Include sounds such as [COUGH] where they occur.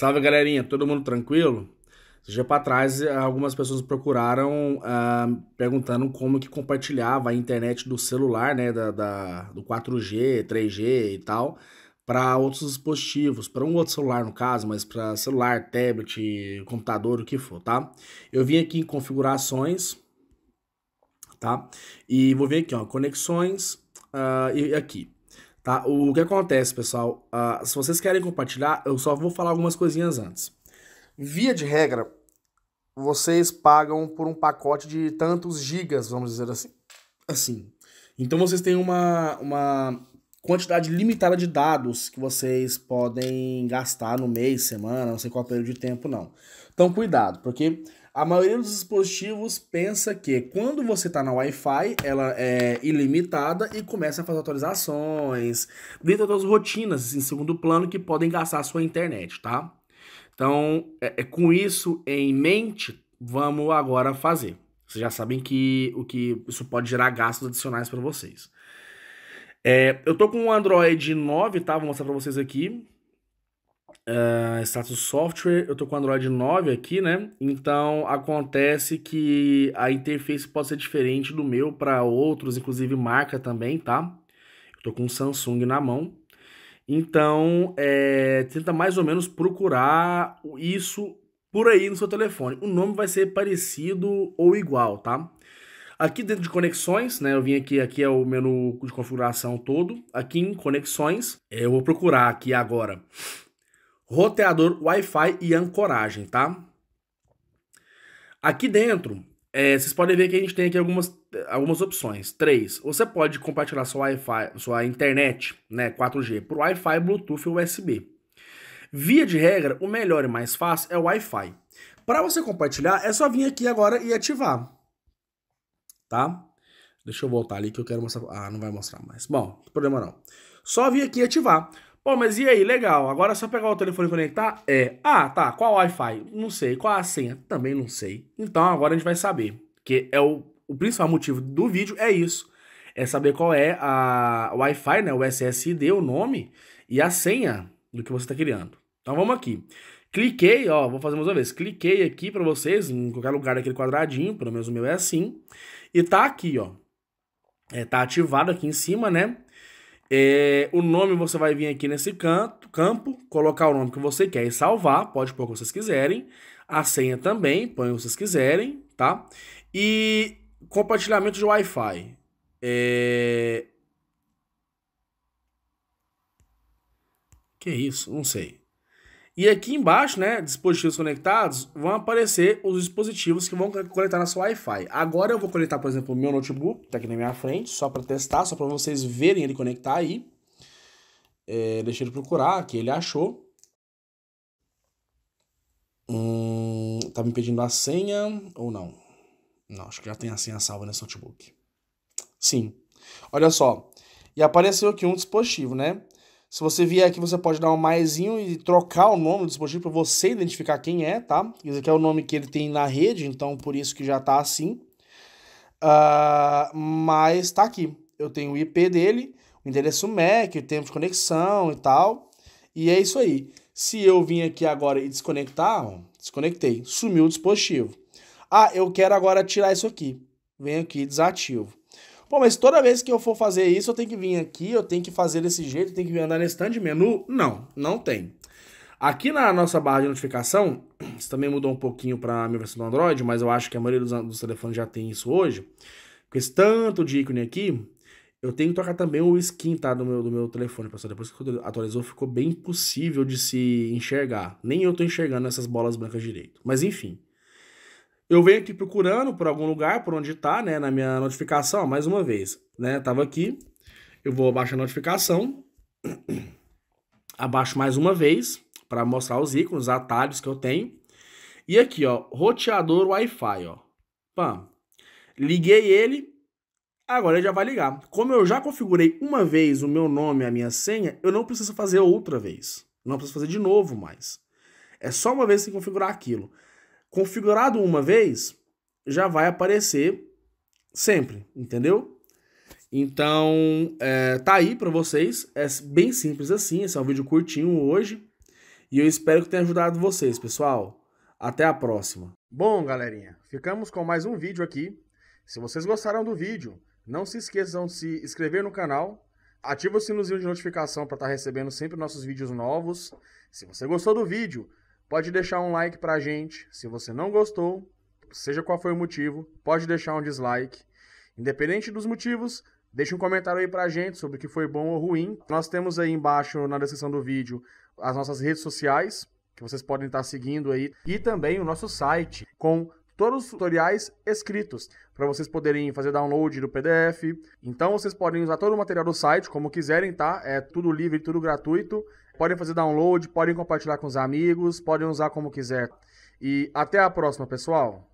Salve galerinha, todo mundo tranquilo? Já para trás, eh, algumas pessoas procuraram ah, perguntando como que compartilhava a internet do celular, né, da, da do 4G, 3G e tal, para outros dispositivos, para um outro celular no caso, mas para celular, tablet, computador, o que for, tá? Eu vim aqui em configurações, tá? E vou vir aqui, ó, conexões uh, e aqui. Tá? O que acontece, pessoal? Uh, se vocês querem compartilhar, eu só vou falar algumas coisinhas antes. Via de regra, vocês pagam por um pacote de tantos gigas, vamos dizer assim. Assim. Então vocês têm uma, uma quantidade limitada de dados que vocês podem gastar no mês, semana, não sei qual período de tempo, não. Então, cuidado, porque a maioria dos dispositivos pensa que quando você está na Wi-Fi, ela é ilimitada e começa a fazer atualizações, dentro das rotinas em assim, segundo plano que podem gastar a sua internet, tá? Então, é, é, com isso em mente, vamos agora fazer. Vocês já sabem que o que isso pode gerar gastos adicionais para vocês. É, eu tô com o Android 9, tá? Vou mostrar para vocês aqui. Uh, status Software, eu tô com Android 9 aqui, né? Então acontece que a interface pode ser diferente do meu para outros, inclusive marca também, tá? Eu tô com Samsung na mão. Então, é, tenta mais ou menos procurar isso por aí no seu telefone. O nome vai ser parecido ou igual, tá? Aqui dentro de conexões, né? Eu vim aqui, aqui é o menu de configuração todo. Aqui em conexões, eu vou procurar aqui agora roteador Wi-Fi e ancoragem, tá? Aqui dentro, é, vocês podem ver que a gente tem aqui algumas, algumas opções. Três, você pode compartilhar sua Wi-Fi, sua internet, né, 4G, por Wi-Fi, Bluetooth ou USB. Via de regra, o melhor e mais fácil é o Wi-Fi. Para você compartilhar, é só vir aqui agora e ativar. Tá? Deixa eu voltar ali que eu quero mostrar. Ah, não vai mostrar mais. Bom, problema não. Só vir aqui e ativar. Pô, mas e aí? Legal. Agora é só pegar o telefone e conectar? É. Ah, tá. Qual Wi-Fi? Não sei. Qual a senha? Também não sei. Então agora a gente vai saber. Que é o, o principal motivo do vídeo é isso. É saber qual é a Wi-Fi, né? O SSID, o nome e a senha do que você está criando. Então vamos aqui. Cliquei, ó, vou fazer mais uma vez. Cliquei aqui para vocês, em qualquer lugar daquele quadradinho, pelo menos o meu é assim. E tá aqui, ó. É, tá ativado aqui em cima, né? É, o nome você vai vir aqui nesse canto, campo, colocar o nome que você quer e salvar, pode pôr o que vocês quiserem. A senha também, põe o que vocês quiserem, tá? E compartilhamento de Wi-Fi. É... Que isso? Não sei. E aqui embaixo, né, dispositivos conectados, vão aparecer os dispositivos que vão conectar na sua Wi-Fi. Agora eu vou conectar, por exemplo, o meu notebook, que está aqui na minha frente, só para testar, só para vocês verem ele conectar aí. É, deixa ele procurar, que ele achou. Hum, tá me pedindo a senha ou não? Não, acho que já tem a senha salva nesse notebook. Sim. Olha só. E apareceu aqui um dispositivo, né? Se você vier aqui, você pode dar um maisinho e trocar o nome do dispositivo para você identificar quem é, tá? Esse aqui é o nome que ele tem na rede, então por isso que já tá assim. Uh, mas tá aqui. Eu tenho o IP dele, o endereço MAC, o tempo de conexão e tal. E é isso aí. Se eu vim aqui agora e desconectar, ó, desconectei, sumiu o dispositivo. Ah, eu quero agora tirar isso aqui. Venho aqui, desativo. Pô, mas toda vez que eu for fazer isso, eu tenho que vir aqui, eu tenho que fazer desse jeito, eu tenho que andar nesse tanto de menu? Não, não tem. Aqui na nossa barra de notificação, [CLEARS THROAT] isso também mudou um pouquinho para a minha versão do Android, mas eu acho que a maioria dos, dos telefones já tem isso hoje. Com esse tanto de ícone aqui, eu tenho que tocar também o skin, tá? Do meu, do meu telefone, pessoal. Depois que atualizou, ficou bem impossível de se enxergar. Nem eu tô enxergando essas bolas brancas direito. Mas enfim. Eu venho aqui procurando por algum lugar, por onde está, né, na minha notificação, mais uma vez, né? Tava aqui, eu vou abaixar a notificação, [CLEARS THROAT] abaixo mais uma vez para mostrar os ícones, os atalhos que eu tenho. E aqui, ó, roteador Wi-Fi, ó. Pã. Liguei ele, agora ele já vai ligar. Como eu já configurei uma vez o meu nome e a minha senha, eu não preciso fazer outra vez. Não preciso fazer de novo mais. É só uma vez que configurar aquilo. Configurado uma vez, já vai aparecer sempre, entendeu? Então, é, tá aí para vocês. É bem simples assim. Esse é um vídeo curtinho hoje. E eu espero que tenha ajudado vocês, pessoal. Até a próxima. Bom, galerinha, ficamos com mais um vídeo aqui. Se vocês gostaram do vídeo, não se esqueçam de se inscrever no canal. Ativa o sinozinho de notificação para estar tá recebendo sempre nossos vídeos novos. Se você gostou do vídeo, Pode deixar um like pra gente se você não gostou, seja qual foi o motivo, pode deixar um dislike. Independente dos motivos, deixa um comentário aí pra gente sobre o que foi bom ou ruim. Nós temos aí embaixo na descrição do vídeo as nossas redes sociais, que vocês podem estar seguindo aí, e também o nosso site com todos os tutoriais escritos para vocês poderem fazer download do PDF. Então vocês podem usar todo o material do site como quiserem, tá? É tudo livre, tudo gratuito. Podem fazer download, podem compartilhar com os amigos, podem usar como quiser. E até a próxima, pessoal!